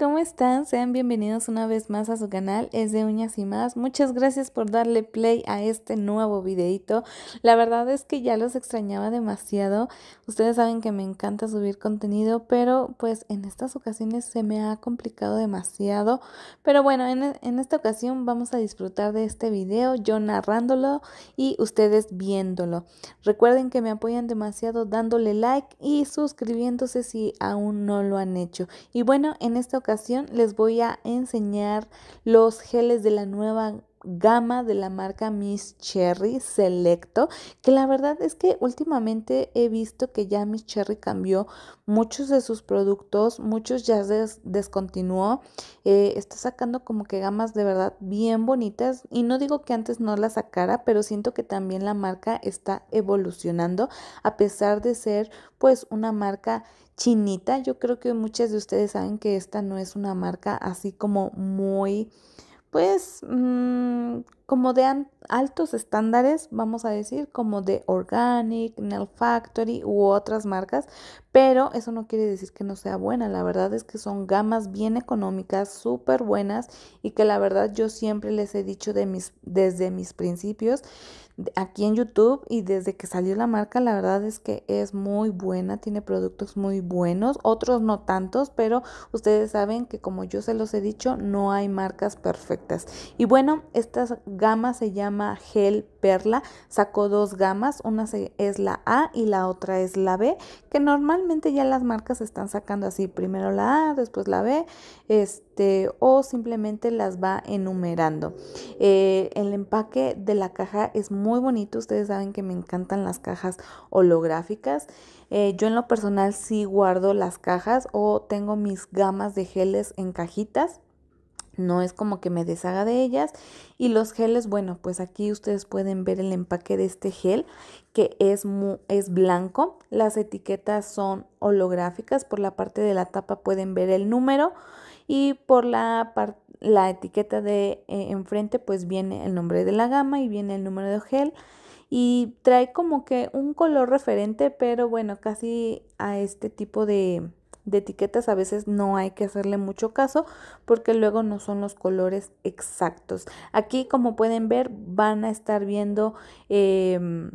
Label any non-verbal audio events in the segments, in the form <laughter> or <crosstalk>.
¿cómo están? Sean bienvenidos una vez más a su canal, es de uñas y más. Muchas gracias por darle play a este nuevo videito. La verdad es que ya los extrañaba demasiado. Ustedes saben que me encanta subir contenido, pero pues en estas ocasiones se me ha complicado demasiado. Pero bueno, en, en esta ocasión vamos a disfrutar de este video, yo narrándolo y ustedes viéndolo. Recuerden que me apoyan demasiado dándole like y suscribiéndose si aún no lo han hecho. Y bueno, en esta ocasión les voy a enseñar los geles de la nueva gama de la marca Miss Cherry Selecto, que la verdad es que últimamente he visto que ya Miss Cherry cambió muchos de sus productos, muchos ya se descontinuó, eh, está sacando como que gamas de verdad bien bonitas y no digo que antes no la sacara, pero siento que también la marca está evolucionando a pesar de ser pues una marca chinita, yo creo que muchas de ustedes saben que esta no es una marca así como muy pues mm, como de altos estándares, vamos a decir, como de Organic, Nail Factory u otras marcas, pero eso no quiere decir que no sea buena, la verdad es que son gamas bien económicas, súper buenas y que la verdad yo siempre les he dicho de mis, desde mis principios aquí en YouTube y desde que salió la marca, la verdad es que es muy buena, tiene productos muy buenos, otros no tantos, pero ustedes saben que como yo se los he dicho, no hay marcas perfectas. Y bueno, esta gama se llama Gel Perla, sacó dos gamas, una es la A y la otra es la B, que normalmente ya las marcas están sacando así, primero la A, después la B, este, o simplemente las va enumerando. Eh, el empaque de la caja es muy muy bonito. Ustedes saben que me encantan las cajas holográficas. Eh, yo en lo personal sí guardo las cajas o tengo mis gamas de geles en cajitas. No es como que me deshaga de ellas. Y los geles, bueno, pues aquí ustedes pueden ver el empaque de este gel que es, muy, es blanco. Las etiquetas son holográficas. Por la parte de la tapa pueden ver el número y por la, la etiqueta de eh, enfrente pues viene el nombre de la gama y viene el número de gel y trae como que un color referente, pero bueno, casi a este tipo de, etiquetas a veces no hay que hacerle mucho caso porque luego no son los colores exactos. Aquí como pueden ver van a estar viendo... Em,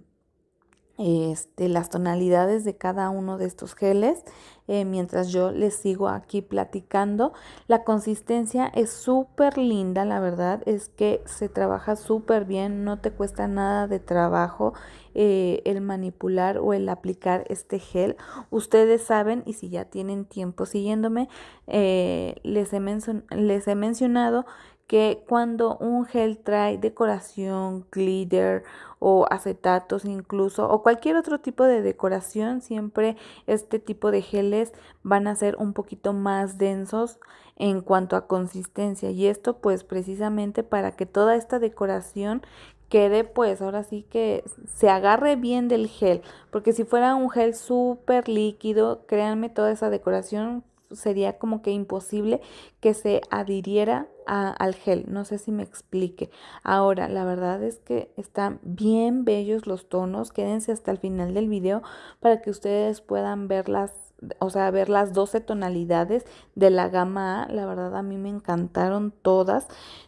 este, las tonalidades de cada uno de estos geles eh, mientras yo les sigo aquí platicando. La consistencia es súper linda, la verdad es que se trabaja súper bien, no te cuesta nada de trabajo eh, el manipular o el aplicar este gel. Ustedes saben y si ya tienen tiempo siguiéndome, eh, les, les he mencionado que cuando un gel trae decoración, glitter o acetatos incluso o cualquier otro tipo de decoración, siempre este tipo de geles van a ser un poquito más densos en cuanto a consistencia y esto pues precisamente para que toda esta decoración quede pues ahora sí que se agarre bien del gel porque si fuera un gel súper líquido créanme toda esa decoración sería como que imposible que se adhiriera al gel. No sé si me explique. Ahora, la verdad es que están bien bellos los tonos. Quédense hasta el final del video para que ustedes puedan verlas o sea, ver las 12 tonalidades de la gama A. La verdad a mí me encantaron todas.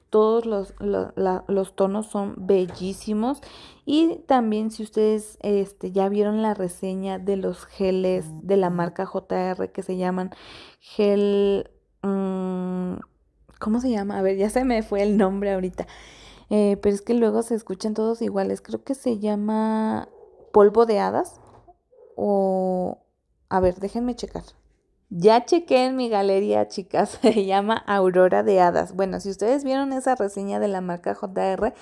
Todos los, los, tonos son bellísimos. Y también si ustedes este, ya vieron la reseña de los geles de la marca JR que se llaman gel... Mm, ¿Cómo se llama? A ver, ya se me fue el nombre ahorita. Eh, pero es que luego se escuchan todos iguales. Creo que se llama polvo de hadas o a ver, déjenme checar. Ya chequé en mi galería, chicas, <laughs> se llama Aurora de Hadas. Bueno, si ustedes vieron esa reseña de la marca JR,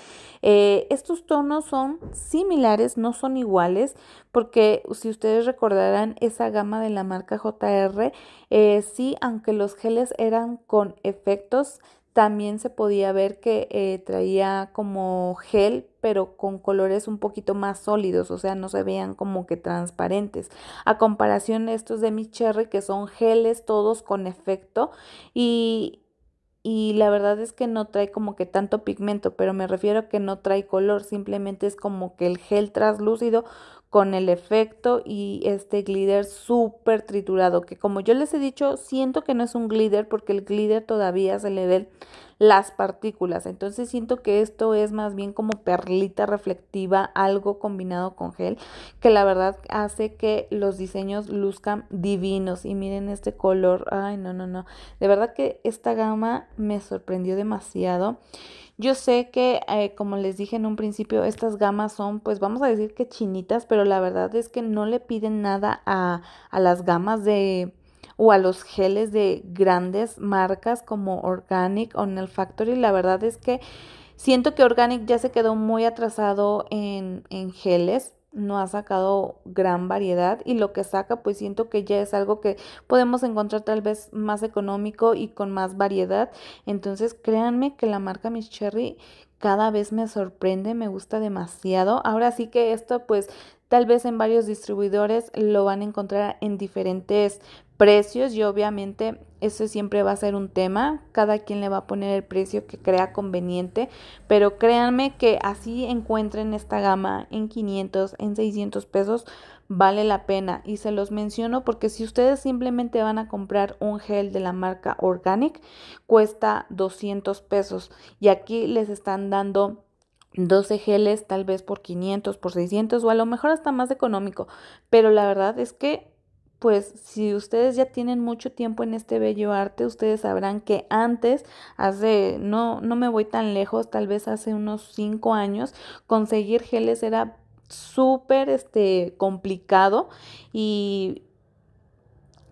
eh, estos tonos son similares, no son iguales, porque si ustedes recordarán esa gama de la marca JR, eh, sí, aunque los geles eran con efectos, también se podía ver que eh, traía como gel, pero con colores un poquito más sólidos, o sea, no se veían como que transparentes. A comparación estos de mi cherry, que son geles todos con efecto y, y la verdad es que no trae como que tanto pigmento, pero me refiero a que no trae color, simplemente es como que el gel translúcido con el efecto y este glitter súper triturado, que como yo les he dicho, siento que no es un glitter porque el glitter todavía se le ven las partículas, entonces siento que esto es más bien como perlita reflectiva, algo combinado con gel, que la verdad hace que los diseños luzcan divinos y miren este color, ay no, no, no, de verdad que esta gama me sorprendió demasiado. Yo sé que, eh, como les dije en un principio, estas gamas son, pues vamos a decir que chinitas, pero la verdad es que no le piden nada a, las gamas de o a los geles de grandes marcas como Organic o Nail Factory. La verdad es que siento que Organic ya se quedó muy atrasado en, en geles no ha sacado gran variedad y lo que saca pues siento que ya es algo que podemos encontrar tal vez más económico y con más variedad. Entonces créanme que la marca Miss Cherry cada vez me sorprende, me gusta demasiado. Ahora sí que esto pues Tal vez en varios distribuidores lo van a encontrar en diferentes precios y obviamente eso siempre va a ser un tema, cada quien le va a poner el precio que crea conveniente, pero créanme que así encuentren esta gama en 500, en 600 pesos, vale la pena y se los menciono porque si ustedes simplemente van a comprar un gel de la marca Organic, cuesta 200 pesos y aquí les están dando 12 geles tal vez por 500, por 600 o a lo mejor hasta más económico. Pero la verdad es que, pues si ustedes ya tienen mucho tiempo en este bello arte, ustedes sabrán que antes, hace, no, no me voy tan lejos, tal vez hace unos 5 años, conseguir geles era súper este, complicado y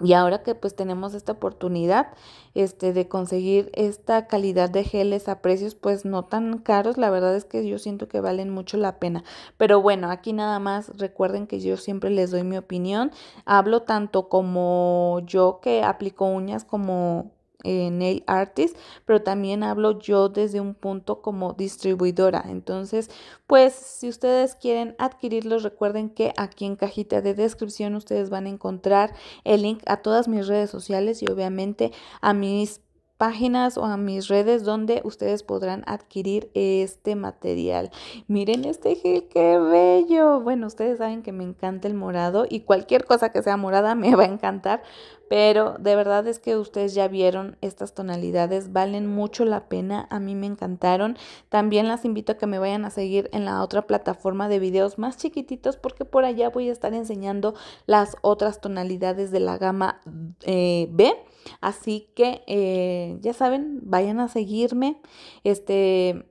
y ahora que pues tenemos esta oportunidad este, de conseguir esta calidad de geles a precios pues no tan caros, la verdad es que yo siento que valen mucho la pena. Pero bueno, aquí nada más recuerden que yo siempre les doy mi opinión. Hablo tanto como yo que aplico uñas como nail artist, pero también hablo yo desde un punto como distribuidora. Entonces, pues si ustedes quieren adquirirlos, recuerden que aquí en cajita de descripción ustedes van a encontrar el link a todas mis redes sociales y obviamente a mis páginas o a mis redes donde ustedes podrán adquirir este material. Miren este gel, qué bello. Bueno, ustedes saben que me encanta el morado y cualquier cosa que sea morada <laughs> me va a encantar, pero de verdad es que ustedes ya vieron estas tonalidades, valen mucho la pena, a mí me encantaron. También las invito a que me vayan a seguir en la otra plataforma de videos más chiquititos porque por allá voy a estar enseñando las otras tonalidades de la gama eh, B. Así que eh, ya saben, vayan a seguirme. Este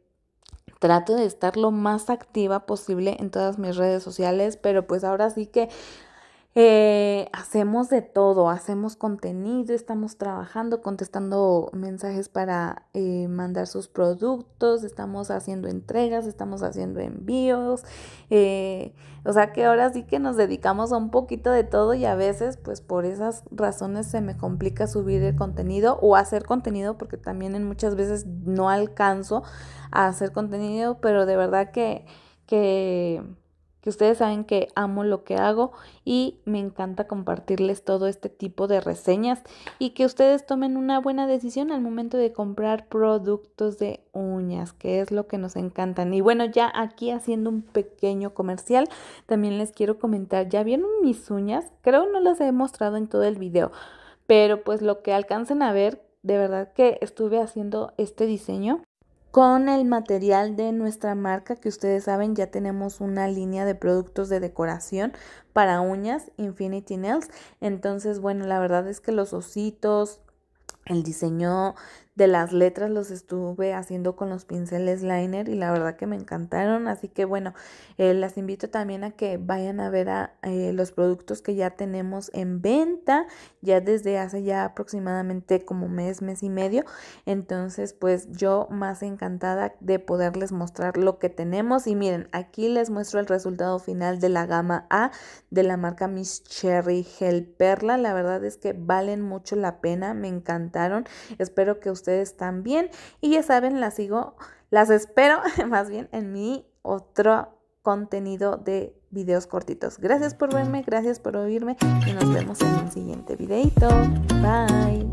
trato de estar lo más activa posible en todas mis redes sociales, pero pues ahora sí que eh, hacemos de todo, hacemos contenido, estamos trabajando, contestando mensajes para eh, mandar sus productos, estamos haciendo entregas, estamos haciendo envíos, eh, o sea que ahora sí que nos dedicamos a un poquito de todo y a veces pues por esas razones se me complica subir el contenido o hacer contenido porque también en muchas veces no alcanzo a hacer contenido, pero de verdad que... que que ustedes saben que amo lo que hago y me encanta compartirles todo este tipo de reseñas y que ustedes tomen una buena decisión al momento de comprar productos de uñas, que es lo que nos encantan. Y bueno, ya aquí haciendo un pequeño comercial, también les quiero comentar, ¿ya vieron mis uñas? Creo no las he mostrado en todo el video, pero pues lo que alcancen a ver, de verdad que estuve haciendo este diseño con el material de nuestra marca, que ustedes saben ya tenemos una línea de productos de decoración para uñas, Infinity Nails. Entonces, bueno, la verdad es que los ositos, el diseño de las letras los estuve haciendo con los pinceles liner y la verdad que me encantaron. Así que bueno, eh, las invito también a que vayan a ver eh, los productos que ya tenemos en venta, ya desde hace ya aproximadamente como mes, mes y medio. Entonces, pues yo más encantada de poderles mostrar lo que tenemos. Y miren, aquí les muestro el resultado final de la gama A de la marca Miss Cherry Gel Perla. La verdad es que valen mucho la pena, me encantaron. Espero que ustedes ustedes también. Y ya saben, las sigo, las espero <laughs> más bien en mi otro contenido de videos cortitos. Gracias por verme, gracias por oírme y nos vemos en un siguiente videito. Bye.